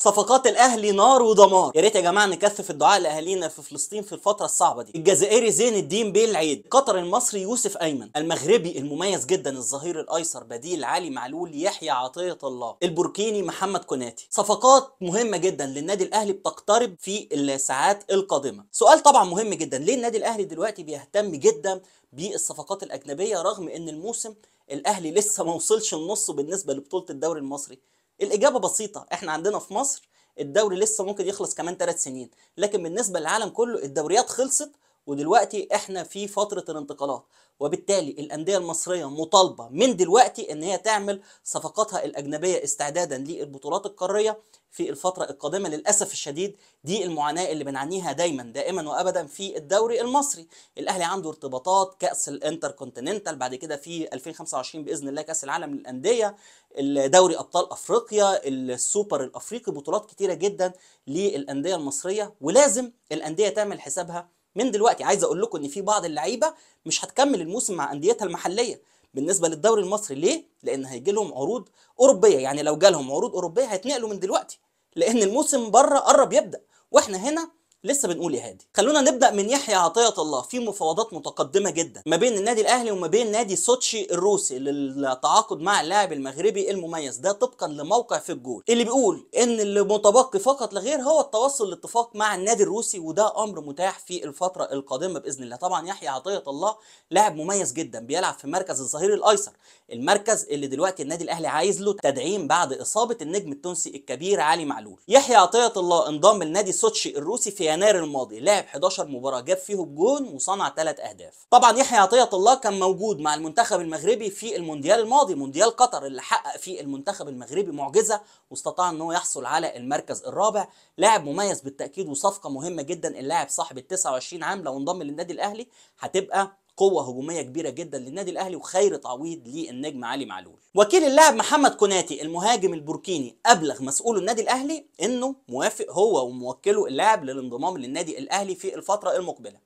صفقات الاهلي نار ودمار يا ريت يا جماعه نكثف الدعاء لاهالينا في فلسطين في الفتره الصعبه دي الجزائري زين الدين بيه العيد قطر المصري يوسف ايمن المغربي المميز جدا الظهير الايسر بديل علي معلول يحيى عطيه الله البوركيني محمد كوناتي صفقات مهمه جدا للنادي الاهلي بتقترب في الساعات القادمه سؤال طبعا مهم جدا ليه النادي الاهلي دلوقتي بيهتم جدا بالصفقات الاجنبيه رغم ان الموسم الاهلي لسه ما وصلش النص بالنسبه لبطوله الدوري المصري الاجابه بسيطه احنا عندنا في مصر الدوري لسه ممكن يخلص كمان ثلاث سنين لكن بالنسبه للعالم كله الدوريات خلصت ودلوقتي احنا في فتره الانتقالات وبالتالي الانديه المصريه مطالبه من دلوقتي ان هي تعمل صفقاتها الاجنبيه استعدادا للبطولات القاريه في الفتره القادمه للاسف الشديد دي المعاناه اللي بنعانيها دايما دائما وابدا في الدوري المصري الاهلي عنده ارتباطات كاس الانتر كونتيننتال بعد كده في 2025 باذن الله كاس العالم للانديه الدوري ابطال افريقيا السوبر الافريقي بطولات كتيره جدا للانديه المصريه ولازم الانديه تعمل حسابها من دلوقتي عايز اقول لكم ان في بعض اللعيبه مش هتكمل الموسم مع انديتها المحليه بالنسبه للدوري المصري ليه لان هيجي لهم عروض اوروبيه يعني لو جالهم عروض اوروبيه هيتنقلوا من دلوقتي لان الموسم بره قرب يبدا واحنا هنا لسه بنقول يا هادي خلونا نبدا من يحيى عطيه الله في مفاوضات متقدمه جدا ما بين النادي الاهلي وما بين نادي سوتشي الروسي للتعاقد مع اللاعب المغربي المميز ده طبقا لموقع في الجول اللي بيقول ان اللي متبقي فقط لا غير هو التوصل لاتفاق مع النادي الروسي وده امر متاح في الفتره القادمه باذن الله طبعا يحيى عطيه الله لاعب مميز جدا بيلعب في مركز الظهير الايسر المركز اللي دلوقتي النادي الاهلي عايز له تدعيم بعد اصابه النجم التونسي الكبير علي معلول يحيى عطيه الله انضم لنادي سوتشي الروسي في يناير الماضي لعب 11 مباراه جاب فيهم جون وصنع 3 اهداف طبعا يحيى عطيه الله كان موجود مع المنتخب المغربي في المونديال الماضي مونديال قطر اللي حقق فيه المنتخب المغربي معجزه واستطاع ان هو يحصل على المركز الرابع لاعب مميز بالتاكيد وصفقه مهمه جدا اللاعب صاحب ال 29 عام لو انضم للنادي الاهلي هتبقى قوه هجوميه كبيره جدا للنادي الاهلي وخير تعويض للنجم علي معلول وكيل اللاعب محمد كوناتي المهاجم البوركيني ابلغ مسؤول النادي الاهلي انه موافق هو وموكله اللاعب للانضمام للنادي الاهلي في الفتره المقبله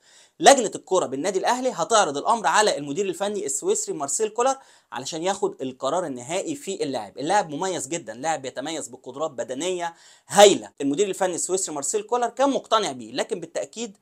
لجنه الكره بالنادي الاهلي هتعرض الامر على المدير الفني السويسري مارسيل كولر علشان ياخد القرار النهائي في اللاعب اللاعب مميز جدا لاعب يتميز بقدرات بدنيه هايله المدير الفني السويسري مارسيل كولر كان مقتنع بيه لكن بالتاكيد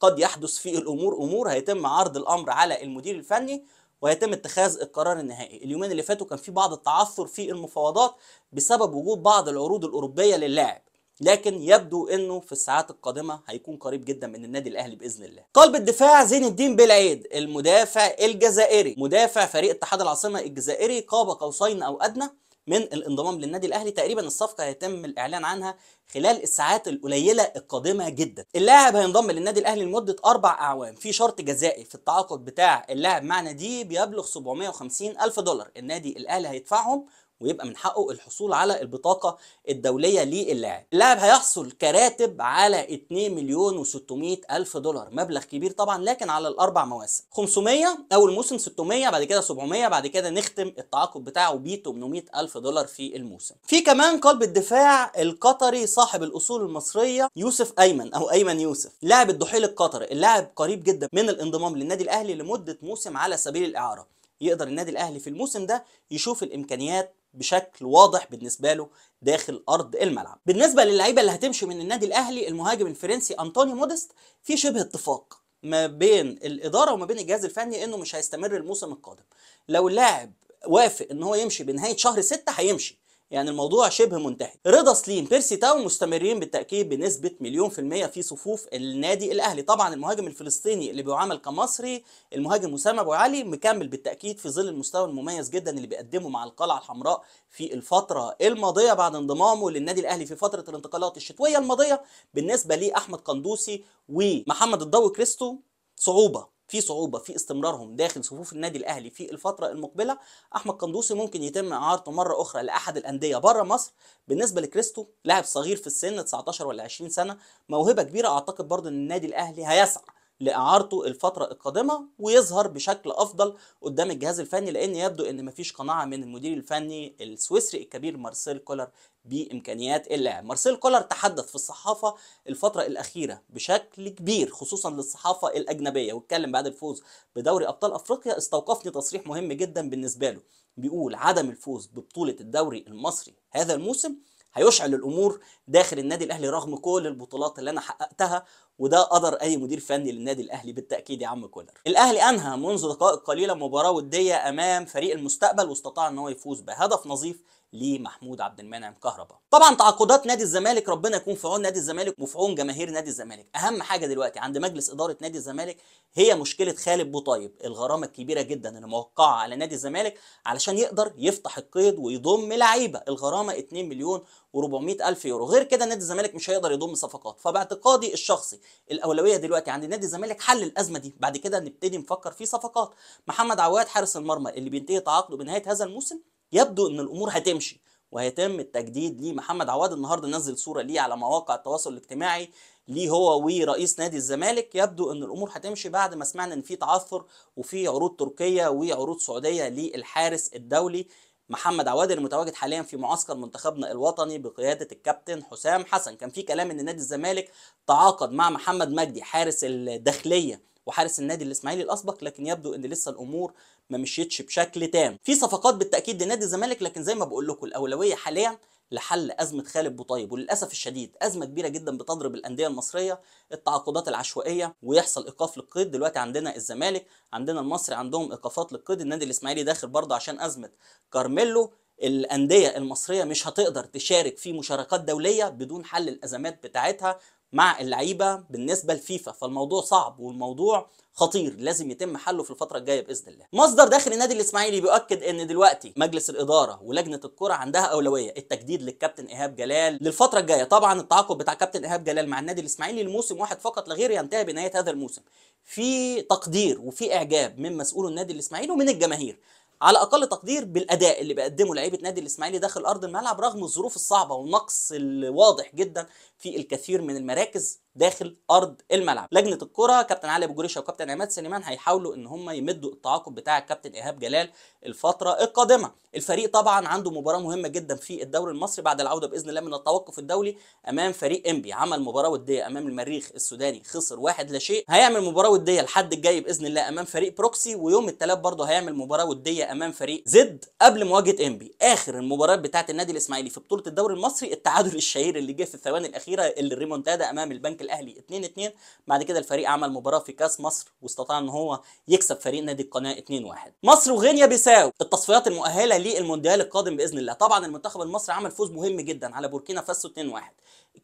قد يحدث فيه الامور امور هيتم عرض الامر على المدير الفني ويتم اتخاذ القرار النهائي اليومين اللي فاتوا كان في بعض التعثر في المفاوضات بسبب وجود بعض العروض الاوروبيه للاعب لكن يبدو انه في الساعات القادمه هيكون قريب جدا من النادي الاهلي باذن الله. قلب الدفاع زين الدين بالعيد المدافع الجزائري، مدافع فريق اتحاد العاصمه الجزائري قاب قوسين او ادنى من الانضمام للنادي الاهلي تقريبا الصفقه هيتم الاعلان عنها خلال الساعات القليله القادمه جدا اللاعب هينضم للنادي الاهلي لمده اربع اعوام في شرط جزائي في التعاقد بتاع اللاعب مع ناديه بيبلغ 750 الف دولار النادي الاهلي هيدفعهم ويبقى من حقه الحصول على البطاقة الدولية للاعب اللاعب هيحصل كراتب على 2 مليون و600 ألف دولار مبلغ كبير طبعا لكن على الأربع مواسم 500 أول موسم 600 بعد كده 700 بعد كده نختم التعاقد بتاعه ب 800 ألف دولار في الموسم في كمان قلب الدفاع القطري صاحب الأصول المصرية يوسف أيمن أو أيمن يوسف لاعب الضحيل القطري اللاعب قريب جدا من الانضمام للنادي الأهلي لمدة موسم على سبيل الإعارة يقدر النادي الاهلي في الموسم ده يشوف الامكانيات بشكل واضح بالنسبه له داخل ارض الملعب بالنسبه للعيبه اللي هتمشي من النادي الاهلي المهاجم الفرنسي انطوني مودست في شبه اتفاق ما بين الاداره وما بين الجهاز الفني انه مش هيستمر الموسم القادم لو اللاعب وافق ان هو يمشي بنهايه شهر 6 هيمشي يعني الموضوع شبه منتهي رضا سليم بيرسي تاو مستمرين بالتاكيد بنسبه مليون في الميه في صفوف النادي الاهلي طبعا المهاجم الفلسطيني اللي بيعامل كمصري المهاجم اسامه ابو علي مكمل بالتاكيد في ظل المستوى المميز جدا اللي بيقدمه مع القلعه الحمراء في الفتره الماضيه بعد انضمامه للنادي الاهلي في فتره الانتقالات الشتويه الماضيه بالنسبه لاحمد قندوسي ومحمد الضوي كريستو صعوبه في صعوبه في استمرارهم داخل صفوف النادي الاهلي في الفتره المقبله احمد قندوسي ممكن يتم اعارته مره اخرى لاحد الانديه بره مصر بالنسبه لكريستو لاعب صغير في السن 19 ولا 20 سنه موهبه كبيره اعتقد برضه ان النادي الاهلي هيسعى لاعارته الفتره القادمه ويظهر بشكل افضل قدام الجهاز الفني لان يبدو ان مفيش قناعه من المدير الفني السويسري الكبير مارسيل كولر بامكانيات اللاعب مارسيل كولر تحدث في الصحافه الفتره الاخيره بشكل كبير خصوصا للصحافه الاجنبيه واتكلم بعد الفوز بدوري ابطال افريقيا استوقفني تصريح مهم جدا بالنسبه له بيقول عدم الفوز ببطوله الدوري المصري هذا الموسم هيشعل الامور داخل النادي الاهلي رغم كل البطولات اللي انا حققتها وده قدر اي مدير فني للنادي الاهلي بالتاكيد يا عم كولر الاهلي انهى منذ دقائق قليله مباراه وديه امام فريق المستقبل واستطاع ان هو يفوز بهدف نظيف لمحمود عبد المنعم كهربا طبعا تعاقدات نادي الزمالك ربنا يكون في عون نادي الزمالك وفي عون جماهير نادي الزمالك اهم حاجه دلوقتي عند مجلس اداره نادي الزمالك هي مشكله خالد بوطيب الغرامه الكبيره جدا اللي موقعه على نادي الزمالك علشان يقدر يفتح القيد ويضم لعيبه الغرامه 2 مليون و400 الف يورو غير كده نادي الزمالك مش هيقدر يضم صفقات فباعتقادي الشخصي الاولويه دلوقتي عند نادي الزمالك حل الازمه دي بعد كده نبتدي نفكر في صفقات محمد عواد حارس المرمى اللي بينتهي تعاقده بنهايه هذا الموسم يبدو ان الامور هتمشي وهيتم التجديد ليه محمد عواد النهارده نزل صوره ليه على مواقع التواصل الاجتماعي ليه هو ورئيس نادي الزمالك يبدو ان الامور هتمشي بعد ما سمعنا ان في تعثر وفي عروض تركيه وعروض سعوديه للحارس الدولي محمد عواد المتواجد حاليا في معسكر منتخبنا الوطني بقياده الكابتن حسام حسن كان في كلام ان نادي الزمالك تعاقد مع محمد مجدي حارس الداخليه وحارس النادي الاسماعيلي الاسبق لكن يبدو ان لسه الامور ما مشيتش بشكل تام في صفقات بالتاكيد لنادي الزمالك لكن زي ما بقول لكم الاولويه حاليا لحل ازمه خالد بوطيب وللاسف الشديد ازمه كبيره جدا بتضرب الانديه المصريه التعاقدات العشوائيه ويحصل ايقاف للقيد دلوقتي عندنا الزمالك عندنا المصري عندهم ايقافات للقيد النادي الاسماعيلي داخل برضه عشان ازمه كارميلو الانديه المصريه مش هتقدر تشارك في مشاركات دوليه بدون حل الازمات بتاعتها مع اللعيبه بالنسبه لفيفا فالموضوع صعب والموضوع خطير لازم يتم حله في الفتره الجايه باذن الله مصدر داخل النادي الاسماعيلي بيؤكد ان دلوقتي مجلس الاداره ولجنه الكره عندها اولويه التجديد للكابتن ايهاب جلال للفتره الجايه طبعا التعاقد بتاع كابتن ايهاب جلال مع النادي الاسماعيلي لموسم واحد فقط لا غير ينتهي بنهايه هذا الموسم في تقدير وفي اعجاب من مسؤول النادي الاسماعيلي ومن الجماهير على اقل تقدير بالاداء اللي بيقدمه لعيبه نادي الاسماعيلي داخل ارض الملعب رغم الظروف الصعبه والنقص الواضح جدا في الكثير من المراكز داخل ارض الملعب لجنه الكره كابتن علي ابو جريشه وكابتن عماد سليمان هيحاولوا ان هم يمدوا التعاقد بتاع الكابتن ايهاب جلال الفتره القادمه الفريق طبعا عنده مباراه مهمه جدا في الدوري المصري بعد العوده باذن الله من التوقف الدولي امام فريق انبي عمل مباراه وديه امام المريخ السوداني خسر واحد لا شيء هيعمل مباراه وديه الحد الجاي باذن الله امام فريق بروكسي ويوم الثلاث برضه هيعمل مباراه وديه امام فريق زد قبل مواجهه انبي اخر المباريات بتاعه النادي الاسماعيلي في بطوله الدوري المصري التعادل الشهير اللي جه في الثواني الاخيره اللي ريمونتادا امام البنك الاهلي 2 2 بعد كده الفريق عمل مباراه في كاس مصر واستطاع ان هو يكسب فريق نادي القناه 2 1 مصر وغينيا بيساو التصفيات المؤهله للمونديال القادم باذن الله طبعا المنتخب المصري عمل فوز مهم جدا على بوركينا فاسو 2 1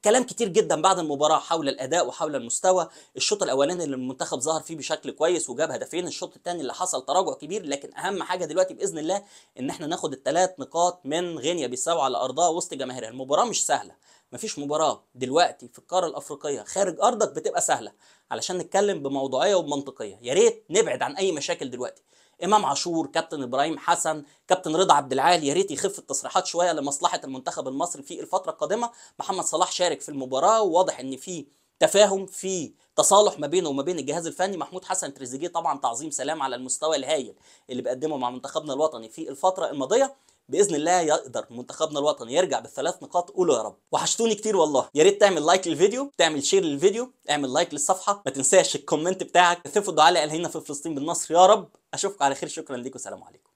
كلام كتير جدا بعد المباراه حول الاداء وحول المستوى الشوط الاولاني اللي المنتخب ظهر فيه بشكل كويس وجاب هدفين الشوط الثاني اللي حصل تراجع كبير لكن اهم حاجه دلوقتي باذن الله ان احنا ناخد الثلاث نقاط من غينيا بيساو على ارضها وسط جماهيرها المباراه مش سهله مفيش مباراه دلوقتي في القاره الافريقيه خارج ارضك بتبقى سهله علشان نتكلم بموضوعيه وبمنطقيه يا ريت نبعد عن اي مشاكل دلوقتي امام عاشور كابتن ابراهيم حسن كابتن رضا عبد العال يا ريت يخف التصريحات شويه لمصلحه المنتخب المصري في الفتره القادمه محمد صلاح شارك في المباراه وواضح ان في تفاهم في تصالح ما بينه وما بين الجهاز الفني محمود حسن تريزيجيه طبعا تعظيم سلام على المستوى الهائل اللي بيقدمه مع منتخبنا الوطني في الفتره الماضيه باذن الله يقدر منتخبنا الوطني يرجع بالثلاث نقاط قولوا يا رب وحشتوني كتير والله يا ريت تعمل لايك للفيديو تعمل شير للفيديو اعمل لايك للصفحه ما تنساش الكومنت بتاعك ثفوا الدعاء لالهنا في فلسطين بالنصر يا رب اشوفكم على خير شكرا ليكم وسلام عليكم